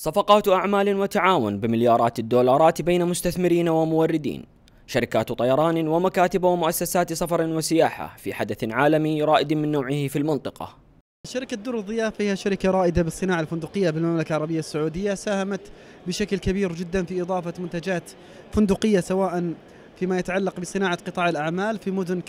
صفقات أعمال وتعاون بمليارات الدولارات بين مستثمرين وموردين شركات طيران ومكاتب ومؤسسات سفر وسياحة في حدث عالمي رائد من نوعه في المنطقة شركة دور الضيافة هي شركة رائدة بالصناعة الفندقية بالمملكة العربية السعودية ساهمت بشكل كبير جدا في إضافة منتجات فندقية سواء فيما يتعلق بصناعة قطاع الأعمال في مدن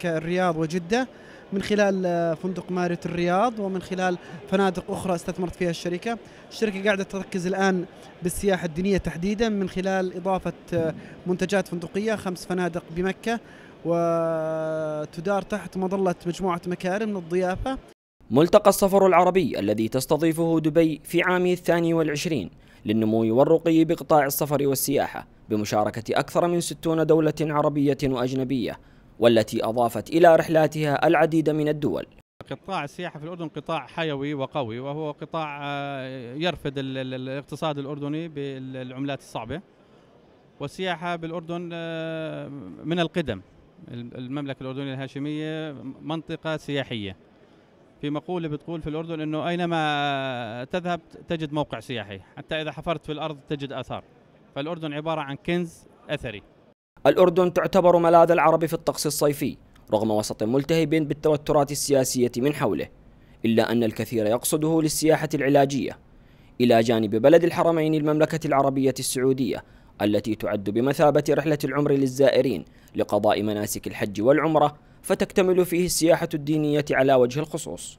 كالرياض وجدة من خلال آه، فندق ماريوت الرياض ومن خلال فنادق أخرى استثمرت فيها الشركة الشركة قاعدة تركز الآن بالسياحة الدينية تحديدا من خلال إضافة آه، منتجات فندقية خمس فنادق بمكة وتدار تحت مظلة مجموعة مكارم للضيافة ملتقى السفر العربي الذي تستضيفه دبي في عامي الثاني والعشرين للنمو والرقي بقطاع السفر والسياحة بمشاركة أكثر من 60 دولة عربية وأجنبية والتي أضافت إلى رحلاتها العديد من الدول قطاع السياحة في الأردن قطاع حيوي وقوي وهو قطاع آه، يرفد الاقتصاد الأردني بالعملات الصعبة والسياحة بالأردن آه، من القدم المملكة الأردنية الهاشمية منطقة سياحية في مقولة بتقول في الأردن أنه أينما تذهب تجد موقع سياحي حتى إذا حفرت في الأرض تجد آثار فالأردن عبارة عن كنز أثري الأردن تعتبر ملاذ العرب في الطقس الصيفي رغم وسط ملتهب بالتوترات السياسية من حوله إلا أن الكثير يقصده للسياحة العلاجية إلى جانب بلد الحرمين المملكة العربية السعودية التي تعد بمثابة رحلة العمر للزائرين لقضاء مناسك الحج والعمرة فتكتمل فيه السياحة الدينية على وجه الخصوص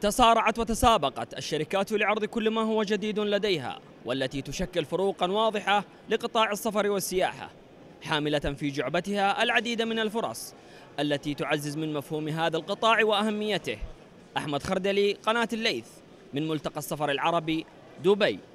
تصارعت وتسابقت الشركات لعرض كل ما هو جديد لديها والتي تشكل فروقا واضحة لقطاع السفر والسياحة حاملة في جعبتها العديد من الفرص التي تعزز من مفهوم هذا القطاع وأهميته أحمد خردلي قناة الليث من ملتقى السفر العربي دبي